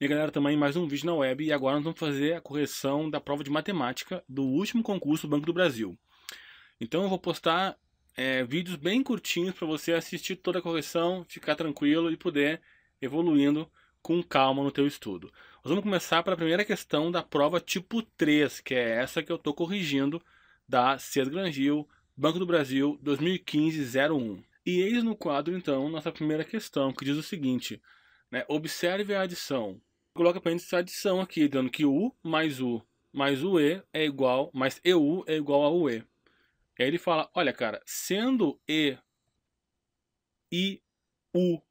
E galera, também mais um vídeo na web e agora nós vamos fazer a correção da prova de matemática do último concurso do Banco do Brasil. Então eu vou postar é, vídeos bem curtinhos para você assistir toda a correção, ficar tranquilo e poder evoluindo com calma no teu estudo. Nós vamos começar pela primeira questão da prova tipo 3, que é essa que eu estou corrigindo da CES Grangil, Banco do Brasil 2015-01. E eis no quadro, então, nossa primeira questão, que diz o seguinte, né, observe a adição coloca apenas adição aqui, dando que U mais U mais o E é igual, mais EU é igual a UE. E aí ele fala, olha cara, sendo E, e U,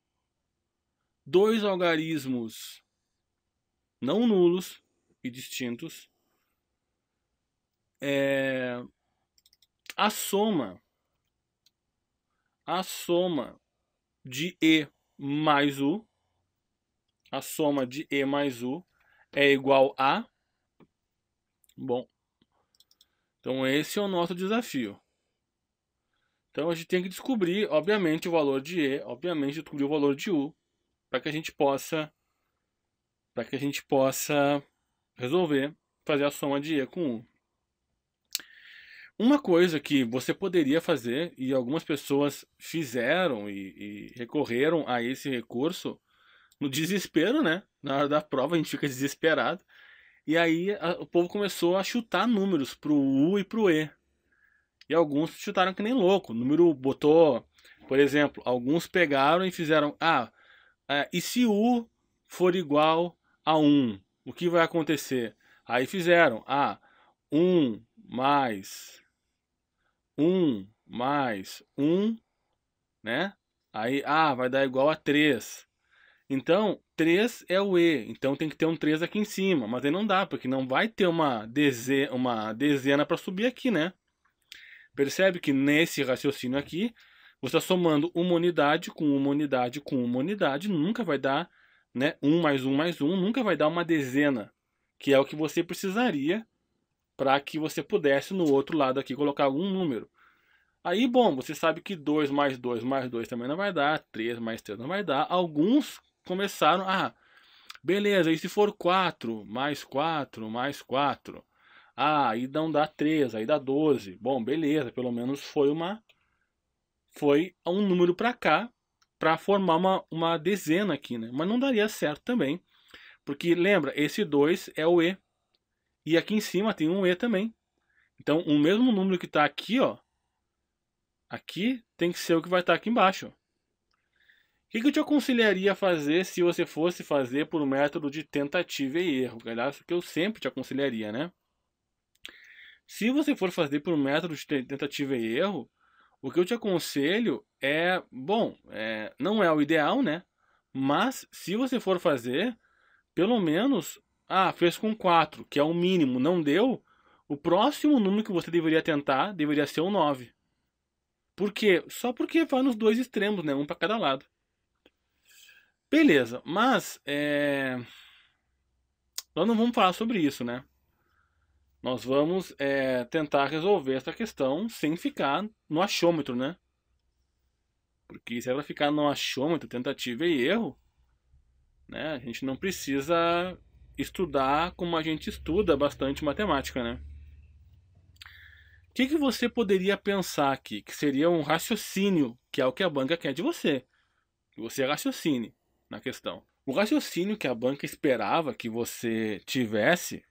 dois algarismos não nulos e distintos, é, a soma, a soma de E mais U a soma de E mais U é igual a... Bom, então esse é o nosso desafio. Então a gente tem que descobrir, obviamente, o valor de E, obviamente descobrir o valor de U, para que a gente possa para que a gente possa resolver fazer a soma de E com U. Uma coisa que você poderia fazer, e algumas pessoas fizeram e, e recorreram a esse recurso, no desespero, né? Na hora da prova a gente fica desesperado. E aí a, o povo começou a chutar números pro U e pro E. E alguns chutaram que nem louco. O número botou, por exemplo, alguns pegaram e fizeram: ah, é, e se U for igual a 1, o que vai acontecer? Aí fizeram: ah, 1 mais 1 mais 1, né? Aí, ah, vai dar igual a 3. Então, 3 é o E, então tem que ter um 3 aqui em cima, mas aí não dá, porque não vai ter uma, deze uma dezena para subir aqui, né? Percebe que nesse raciocínio aqui, você está somando uma unidade com uma unidade com uma unidade, nunca vai dar né, 1 mais 1 mais 1, nunca vai dar uma dezena, que é o que você precisaria para que você pudesse no outro lado aqui colocar algum número. Aí, bom, você sabe que 2 mais 2 mais 2 também não vai dar, 3 mais 3 não vai dar. Alguns começaram. Ah, beleza, e se for 4, mais 4, mais 4? Ah, aí não dá 3, aí dá 12. Bom, beleza, pelo menos foi uma. Foi um número para cá para formar uma, uma dezena aqui, né? Mas não daria certo também. Porque lembra, esse 2 é o E. E aqui em cima tem um E também. Então, o mesmo número que está aqui, ó. Aqui tem que ser o que vai estar tá aqui embaixo que, que eu te aconselharia a fazer se você fosse fazer por um método de tentativa e erro? o que eu sempre te aconselharia, né? Se você for fazer por um método de tentativa e erro, o que eu te aconselho é, bom, é, não é o ideal, né? Mas se você for fazer, pelo menos, ah, fez com 4, que é o mínimo, não deu, o próximo número que você deveria tentar deveria ser o 9. Por quê? Só porque vai nos dois extremos, né? Um para cada lado. Beleza, mas é... nós não vamos falar sobre isso, né? Nós vamos é, tentar resolver essa questão sem ficar no achômetro, né? Porque se ela ficar no achômetro, tentativa e erro, né? A gente não precisa estudar como a gente estuda bastante matemática, né? O que, que você poderia pensar aqui? Que seria um raciocínio, que é o que a banca quer de você. Que você raciocine na questão. O raciocínio que a banca esperava que você tivesse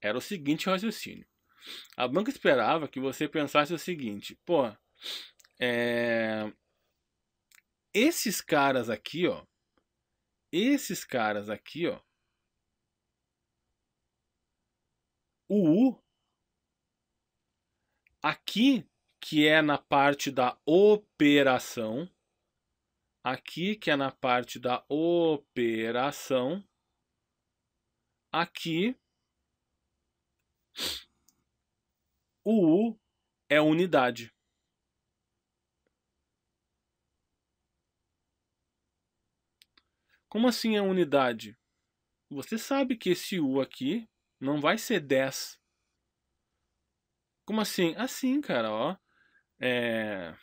era o seguinte raciocínio. A banca esperava que você pensasse o seguinte, pô, é... esses caras aqui, ó, esses caras aqui, ó, o U aqui que é na parte da operação aqui, que é na parte da operação, aqui, o U é unidade. Como assim é unidade? Você sabe que esse U aqui não vai ser 10. Como assim? Assim, cara, ó. É...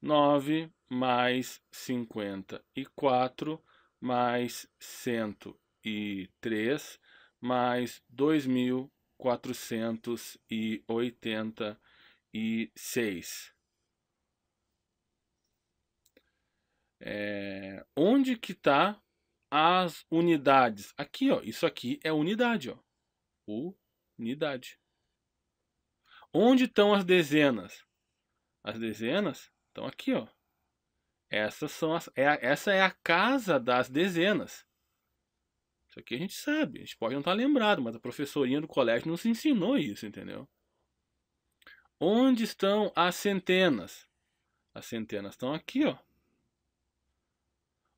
9, mais 54 mais 103 mais 2486. É, onde que tá as unidades? Aqui, ó, isso aqui é unidade, ó. Unidade. Onde estão as dezenas? As dezenas estão aqui, ó. Essas são as, é, essa é a casa das dezenas. Isso aqui a gente sabe, a gente pode não estar tá lembrado, mas a professorinha do colégio nos ensinou isso, entendeu? Onde estão as centenas? As centenas estão aqui, ó.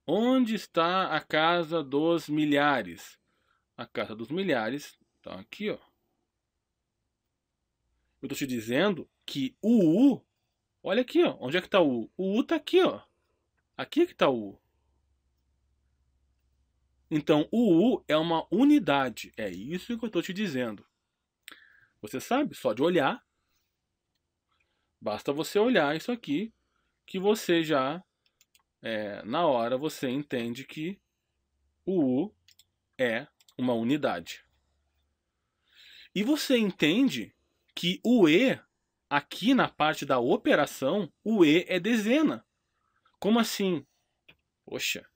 Onde está a casa dos milhares? A casa dos milhares está aqui, ó. Eu estou te dizendo que o U, olha aqui, ó. Onde é que está o U? O U está aqui, ó. Aqui é que está o U. Então, o U é uma unidade. É isso que eu estou te dizendo. Você sabe, só de olhar. Basta você olhar isso aqui, que você já, é, na hora, você entende que o U é uma unidade. E você entende que o E, aqui na parte da operação, o E é dezena. Como assim? Poxa.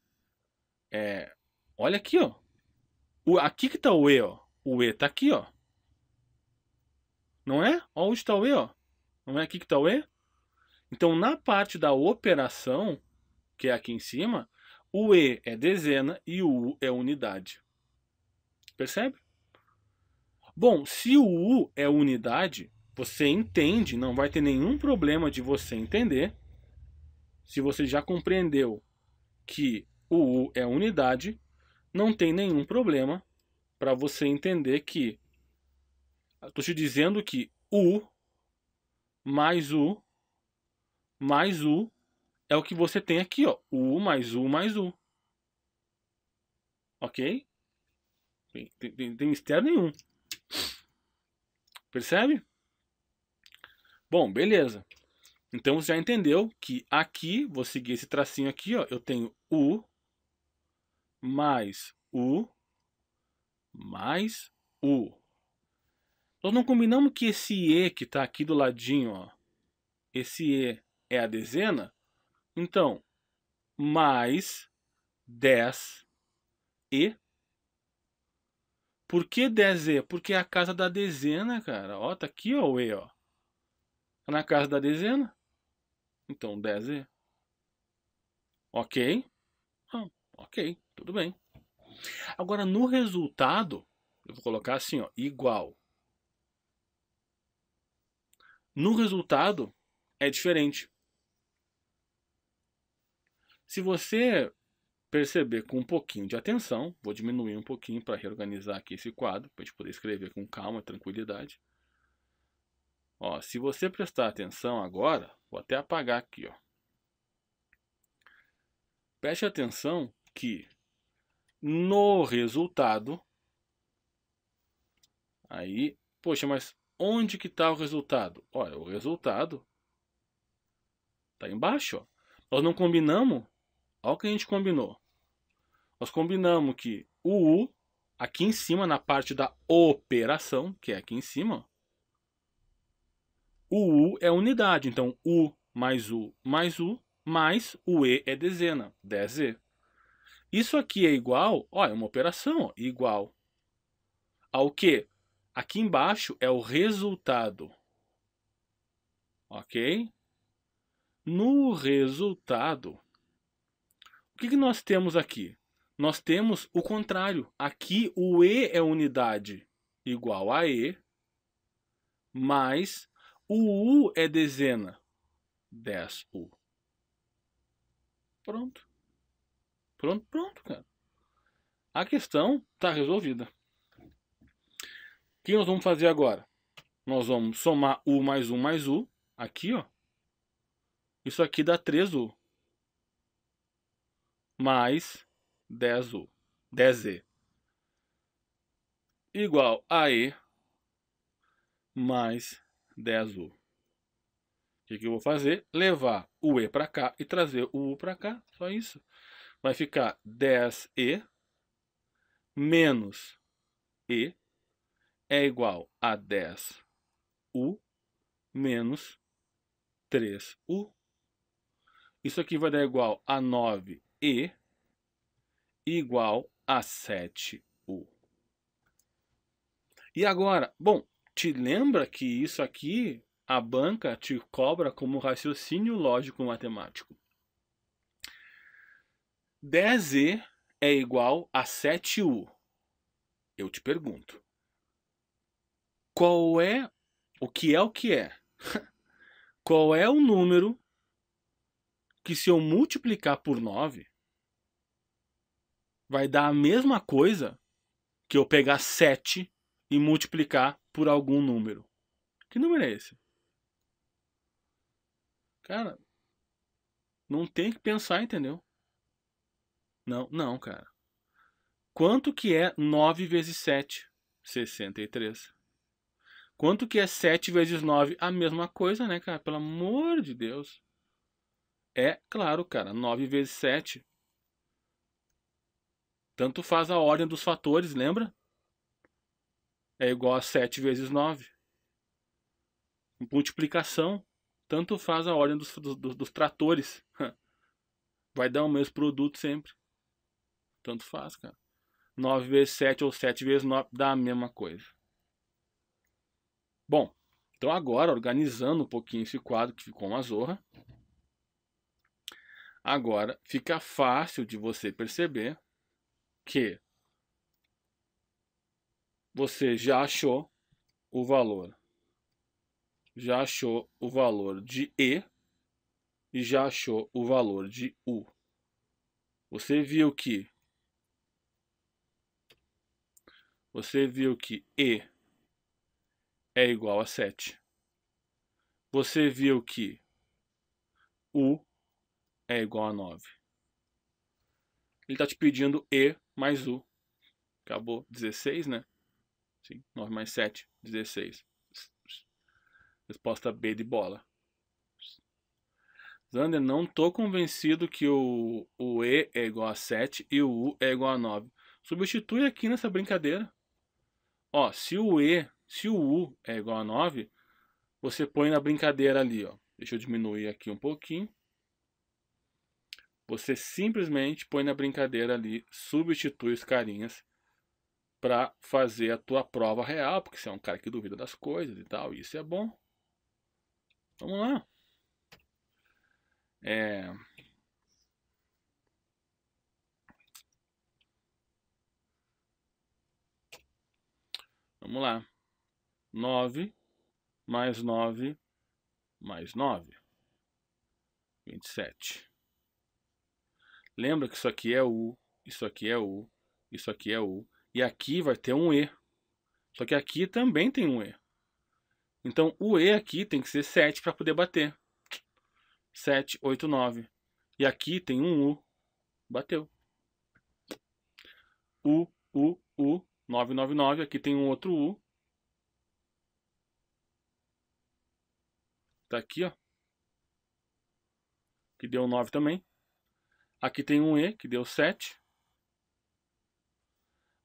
É, olha aqui, ó. O, aqui que tá o E, ó. O E tá aqui, ó. Não é? Ó, onde tá o E, ó. Não é aqui que tá o E? Então, na parte da operação, que é aqui em cima, o E é dezena e o U é unidade. Percebe? Bom, se o U é unidade, você entende, não vai ter nenhum problema de você entender se você já compreendeu que o U é unidade, não tem nenhum problema para você entender que estou te dizendo que U mais U mais U é o que você tem aqui, ó. U mais U mais U. Ok? Tem, tem, tem mistério nenhum. Percebe? Bom, beleza. Então você já entendeu que aqui, vou seguir esse tracinho aqui, ó, eu tenho U mais U mais U. Nós não combinamos que esse E que está aqui do ladinho, ó, esse E é a dezena? Então, mais 10 E. Por que 10 E? Porque é a casa da dezena, cara. Ó, tá aqui ó, o E, ó. É na casa da dezena. Então, 10e. Ok? Ah, ok, tudo bem. Agora, no resultado, eu vou colocar assim, ó, igual. No resultado, é diferente. Se você perceber com um pouquinho de atenção, vou diminuir um pouquinho para reorganizar aqui esse quadro, para a gente poder escrever com calma e tranquilidade. Ó, se você prestar atenção agora, vou até apagar aqui, ó. Preste atenção que no resultado, aí, poxa, mas onde que está o resultado? Olha, o resultado está embaixo, ó. Nós não combinamos, olha o que a gente combinou. Nós combinamos que o U, aqui em cima, na parte da operação, que é aqui em cima, o U é unidade, então U mais U mais U mais o E é dezena, 10E. Isso aqui é igual, ó, é uma operação ó, igual ao que? Aqui embaixo é o resultado, ok? No resultado, o que, que nós temos aqui? Nós temos o contrário. Aqui o E é unidade igual a E mais o U é dezena. 10 U. Pronto. Pronto, pronto, cara. A questão está resolvida. O que nós vamos fazer agora? Nós vamos somar U mais U mais U. Aqui, ó. Isso aqui dá 3U. Mais 10U. 10E. Igual a E mais 10 U. O que, que eu vou fazer? Levar o E para cá e trazer o U para cá, só isso. Vai ficar 10E menos E é igual a 10U menos 3U. Isso aqui vai dar igual a 9E igual a 7U. E agora, bom, te lembra que isso aqui a banca te cobra como raciocínio lógico matemático. 10e é igual a 7u. Eu te pergunto. Qual é o que é o que é? Qual é o número que se eu multiplicar por 9 vai dar a mesma coisa que eu pegar 7 e multiplicar por algum número. Que número é esse? Cara, não tem que pensar, entendeu? Não, não, cara. Quanto que é 9 vezes 7? 63. Quanto que é 7 vezes 9? A mesma coisa, né, cara? Pelo amor de Deus. É claro, cara. 9 vezes 7. Tanto faz a ordem dos fatores, lembra? é igual a 7 vezes 9. Multiplicação, tanto faz a ordem dos, dos, dos tratores. Vai dar o mesmo produto sempre. Tanto faz, cara. 9 vezes 7 ou 7 vezes 9 dá a mesma coisa. Bom, então agora organizando um pouquinho esse quadro que ficou uma zorra. Agora fica fácil de você perceber que você já achou o valor. Já achou o valor de E e já achou o valor de U. Você viu que Você viu que E é igual a 7. Você viu que U é igual a 9. Ele está te pedindo E mais U. Acabou 16, né? Sim, 9 mais 7, 16. Resposta B de bola. Zander, não estou convencido que o, o E é igual a 7 e o U é igual a 9. Substitui aqui nessa brincadeira. Ó, se o E, se o U é igual a 9, você põe na brincadeira ali, ó. Deixa eu diminuir aqui um pouquinho. Você simplesmente põe na brincadeira ali, substitui os carinhas para fazer a tua prova real, porque você é um cara que duvida das coisas e tal, e isso é bom. Vamos lá. É... Vamos lá. 9 mais 9 mais 9. 27. Lembra que isso aqui é U, isso aqui é U, isso aqui é U, e aqui vai ter um E. Só que aqui também tem um E. Então o E aqui tem que ser 7 para poder bater. 7, 8, 9. E aqui tem um U. Bateu. U, U, U, 9, 9, 9. Aqui tem um outro U. Tá aqui, ó. Que deu 9 também. Aqui tem um E, que deu 7.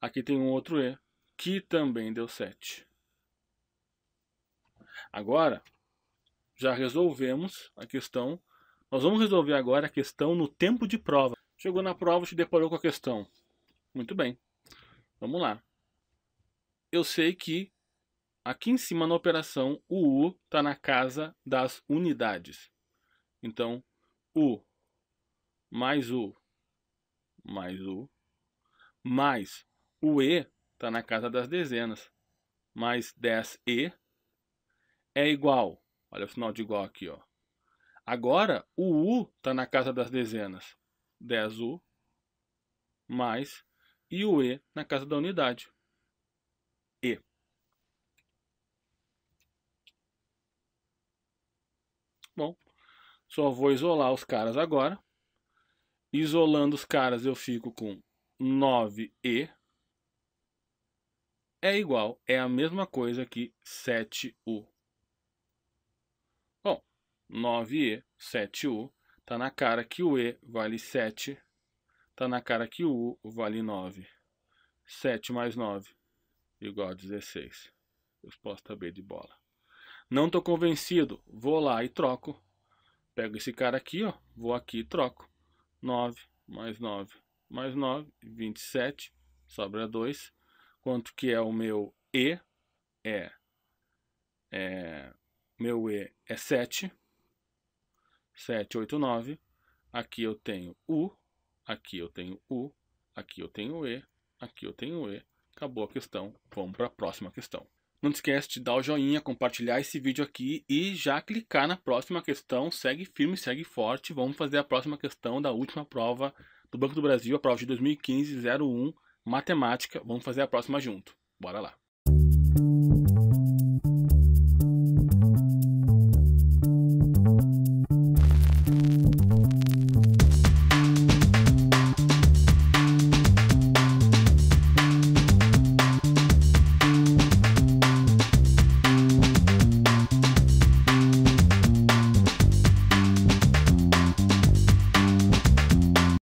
Aqui tem um outro E, que também deu 7. Agora, já resolvemos a questão. Nós vamos resolver agora a questão no tempo de prova. Chegou na prova e se deparou com a questão. Muito bem. Vamos lá. Eu sei que aqui em cima na operação, o U está na casa das unidades. Então, U mais U mais U mais o E está na casa das dezenas. Mais 10E é igual. Olha o sinal de igual aqui. Ó. Agora, o U está na casa das dezenas. 10U mais e o E na casa da unidade. E. Bom, só vou isolar os caras agora. Isolando os caras, eu fico com 9E é igual, é a mesma coisa que 7U. Bom, 9E, 7U, está na cara que o E vale 7, está na cara que o U vale 9. 7 mais 9 igual a 16. Resposta B de bola. Não estou convencido, vou lá e troco. Pego esse cara aqui, ó, vou aqui e troco. 9 mais 9 mais 9, 27, sobra 2 quanto que é o meu E, é, é meu E é 7, 7, 8, 9. Aqui eu tenho U, aqui eu tenho U, aqui eu tenho E, aqui eu tenho E. Acabou a questão, vamos para a próxima questão. Não esquece de dar o joinha, compartilhar esse vídeo aqui e já clicar na próxima questão. Segue firme, segue forte. Vamos fazer a próxima questão da última prova do Banco do Brasil, a prova de 2015-01 matemática. Vamos fazer a próxima junto. Bora lá.